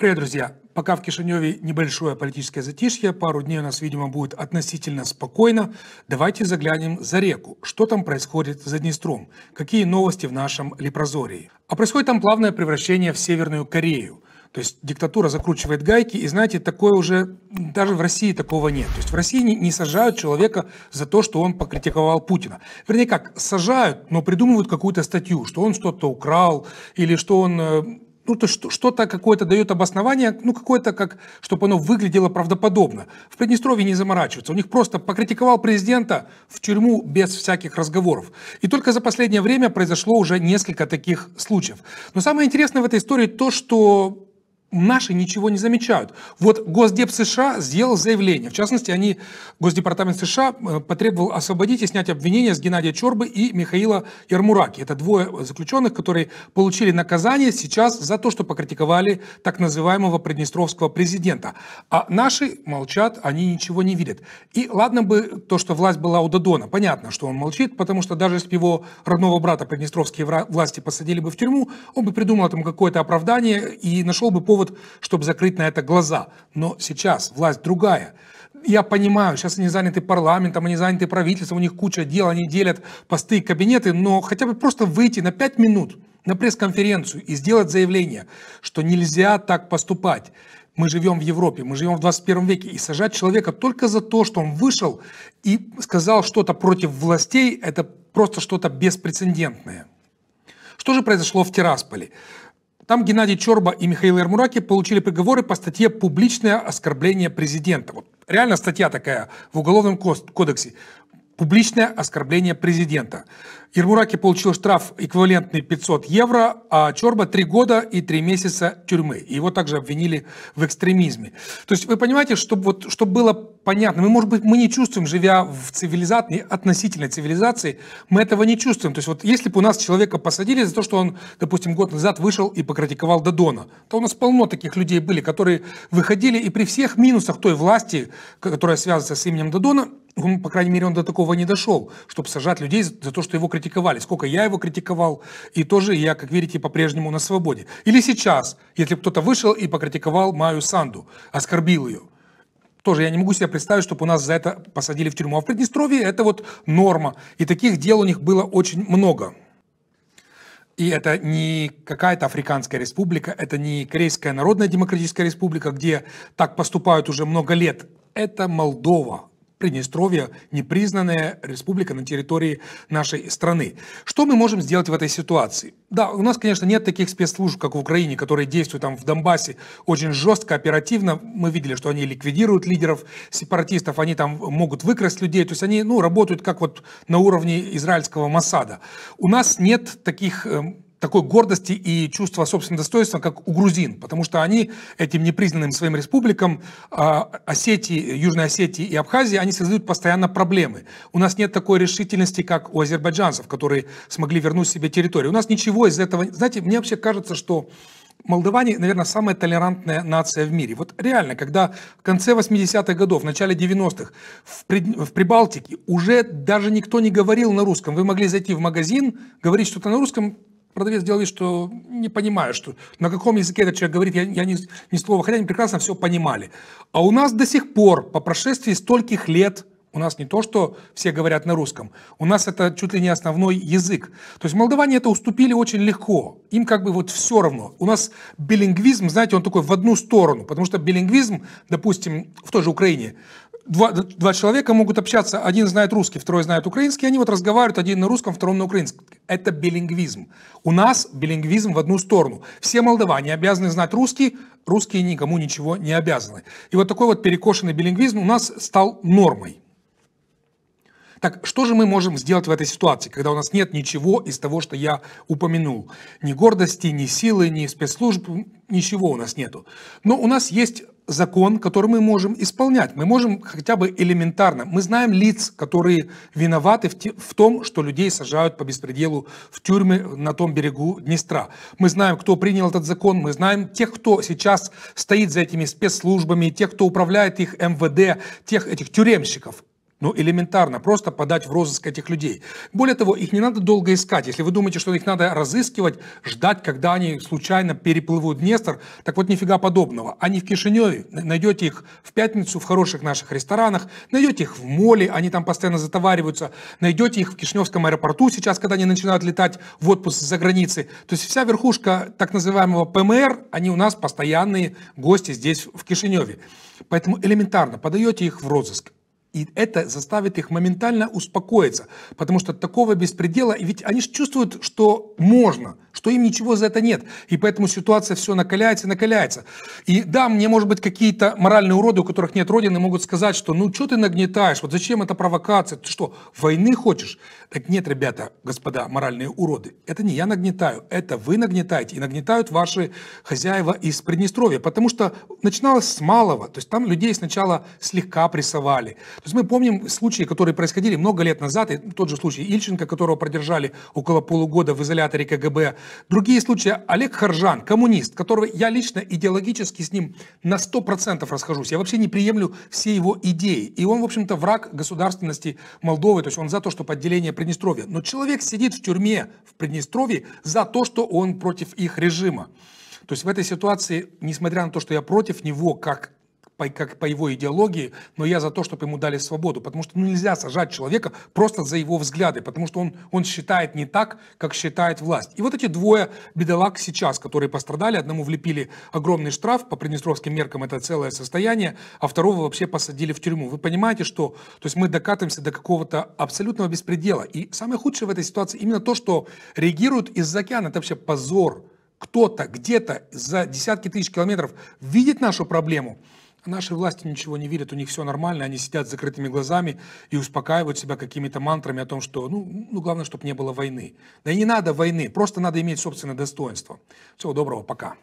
Привет, друзья! Пока в Кишиневе небольшое политическое затишье, пару дней у нас, видимо, будет относительно спокойно. Давайте заглянем за реку. Что там происходит за Днестром? Какие новости в нашем Лепрозории? А происходит там плавное превращение в Северную Корею. То есть диктатура закручивает гайки, и знаете, такое уже, даже в России такого нет. То есть в России не, не сажают человека за то, что он покритиковал Путина. Вернее как, сажают, но придумывают какую-то статью, что он что-то украл, или что он э, ну, то что-то какое-то дает обоснование, ну, какое-то, как, чтобы оно выглядело правдоподобно. В Приднестровье не заморачиваться, У них просто покритиковал президента в тюрьму без всяких разговоров. И только за последнее время произошло уже несколько таких случаев. Но самое интересное в этой истории то, что наши ничего не замечают. Вот Госдеп США сделал заявление. В частности, они, Госдепартамент США э, потребовал освободить и снять обвинения с Геннадия Чорбы и Михаила Ермураки. Это двое заключенных, которые получили наказание сейчас за то, что покритиковали так называемого приднестровского президента. А наши молчат, они ничего не видят. И ладно бы то, что власть была у Додона. Понятно, что он молчит, потому что даже если бы его родного брата приднестровские власти посадили бы в тюрьму, он бы придумал этому какое-то оправдание и нашел бы повод повод, чтобы закрыть на это глаза. Но сейчас власть другая. Я понимаю, сейчас они заняты парламентом, они заняты правительством, у них куча дел, они делят посты и кабинеты, но хотя бы просто выйти на 5 минут на пресс-конференцию и сделать заявление, что нельзя так поступать. Мы живем в Европе, мы живем в 21 веке, и сажать человека только за то, что он вышел и сказал что-то против властей, это просто что-то беспрецедентное. Что же произошло в Тирасполе? Там Геннадий Чорба и Михаил Ермураки получили приговоры по статье «Публичное оскорбление президента». Вот реально статья такая в Уголовном кодексе публичное оскорбление президента. Ермураки получил штраф эквивалентный 500 евро, а Чорба 3 года и 3 месяца тюрьмы. Его также обвинили в экстремизме. То есть вы понимаете, чтобы, вот, чтобы было понятно, мы, может быть, мы не чувствуем, живя в цивилизации, относительной цивилизации, мы этого не чувствуем. То есть вот если бы у нас человека посадили за то, что он, допустим, год назад вышел и покритиковал Дадона, то у нас полно таких людей были, которые выходили и при всех минусах той власти, которая связана с именем Дадона, он, по крайней мере, он до такого не дошел, чтобы сажать людей за, то, что его критиковали. Сколько я его критиковал, и тоже я, как видите, по-прежнему на свободе. Или сейчас, если кто-то вышел и покритиковал Маю Санду, оскорбил ее. Тоже я не могу себе представить, чтобы у нас за это посадили в тюрьму. А в Приднестровье это вот норма. И таких дел у них было очень много. И это не какая-то африканская республика, это не Корейская Народная Демократическая Республика, где так поступают уже много лет. Это Молдова, Приднестровье, непризнанная республика на территории нашей страны. Что мы можем сделать в этой ситуации? Да, у нас, конечно, нет таких спецслужб, как в Украине, которые действуют там в Донбассе очень жестко, оперативно. Мы видели, что они ликвидируют лидеров сепаратистов, они там могут выкрасть людей, то есть они ну, работают как вот на уровне израильского Масада. У нас нет таких эм, такой гордости и чувства собственного достоинства, как у грузин, потому что они этим непризнанным своим республикам а, Осетии, Южной Осетии и Абхазии, они создают постоянно проблемы. У нас нет такой решительности, как у азербайджанцев, которые смогли вернуть себе территорию. У нас ничего из этого... Знаете, мне вообще кажется, что Молдаване, наверное, самая толерантная нация в мире. Вот реально, когда в конце 80-х годов, в начале 90-х в, При, в Прибалтике уже даже никто не говорил на русском. Вы могли зайти в магазин, говорить что-то на русском, продавец делал вид, что не понимаю, что, на каком языке этот человек говорит, я, я ни, ни слова, хотя они прекрасно все понимали. А у нас до сих пор, по прошествии стольких лет, у нас не то, что все говорят на русском, у нас это чуть ли не основной язык. То есть молдаване это уступили очень легко, им как бы вот все равно. У нас билингвизм, знаете, он такой в одну сторону, потому что билингвизм, допустим, в той же Украине, два, два человека могут общаться, один знает русский, второй знает украинский, они вот разговаривают один на русском, втором на украинском. Это билингвизм. У нас билингвизм в одну сторону. Все молдаване обязаны знать русский, русские никому ничего не обязаны. И вот такой вот перекошенный билингвизм у нас стал нормой. Так что же мы можем сделать в этой ситуации, когда у нас нет ничего из того, что я упомянул? Ни гордости, ни силы, ни спецслужб, ничего у нас нету. Но у нас есть закон, который мы можем исполнять. Мы можем хотя бы элементарно. Мы знаем лиц, которые виноваты в, те, в том, что людей сажают по беспределу в тюрьмы на том берегу Днестра. Мы знаем, кто принял этот закон, мы знаем тех, кто сейчас стоит за этими спецслужбами, тех, кто управляет их МВД, тех этих тюремщиков. Ну, элементарно, просто подать в розыск этих людей. Более того, их не надо долго искать. Если вы думаете, что их надо разыскивать, ждать, когда они случайно переплывут Днестр, так вот нифига подобного. Они в Кишиневе, найдете их в пятницу в хороших наших ресторанах, найдете их в моле, они там постоянно затовариваются, найдете их в Кишиневском аэропорту сейчас, когда они начинают летать в отпуск за границей. То есть вся верхушка так называемого ПМР, они у нас постоянные гости здесь, в Кишиневе. Поэтому элементарно, подаете их в розыск. И это заставит их моментально успокоиться, потому что такого беспредела, ведь они же чувствуют, что можно – что им ничего за это нет. И поэтому ситуация все накаляется и накаляется. И да, мне, может быть, какие-то моральные уроды, у которых нет родины, могут сказать, что ну что ты нагнетаешь, вот зачем эта провокация, ты что, войны хочешь? Так нет, ребята, господа, моральные уроды, это не я нагнетаю, это вы нагнетаете, и нагнетают ваши хозяева из Приднестровья, потому что начиналось с малого, то есть там людей сначала слегка прессовали. То есть мы помним случаи, которые происходили много лет назад, и тот же случай Ильченко, которого продержали около полугода в изоляторе КГБ, Другие случаи. Олег Харжан, коммунист, которого я лично идеологически с ним на 100% расхожусь. Я вообще не приемлю все его идеи. И он, в общем-то, враг государственности Молдовы. То есть он за то, что подделение Приднестровья. Но человек сидит в тюрьме в Приднестровье за то, что он против их режима. То есть в этой ситуации, несмотря на то, что я против него как по, как по его идеологии, но я за то, чтобы ему дали свободу, потому что ну, нельзя сажать человека просто за его взгляды, потому что он, он считает не так, как считает власть. И вот эти двое бедолаг сейчас, которые пострадали, одному влепили огромный штраф, по приднестровским меркам это целое состояние, а второго вообще посадили в тюрьму. Вы понимаете, что то есть мы докатываемся до какого-то абсолютного беспредела. И самое худшее в этой ситуации именно то, что реагируют из-за океана. Это вообще позор кто-то где-то за десятки тысяч километров видит нашу проблему, Наши власти ничего не видят, у них все нормально, они сидят с закрытыми глазами и успокаивают себя какими-то мантрами о том, что, ну, ну главное, чтобы не было войны. Да и не надо войны, просто надо иметь собственное достоинство. Всего доброго, пока.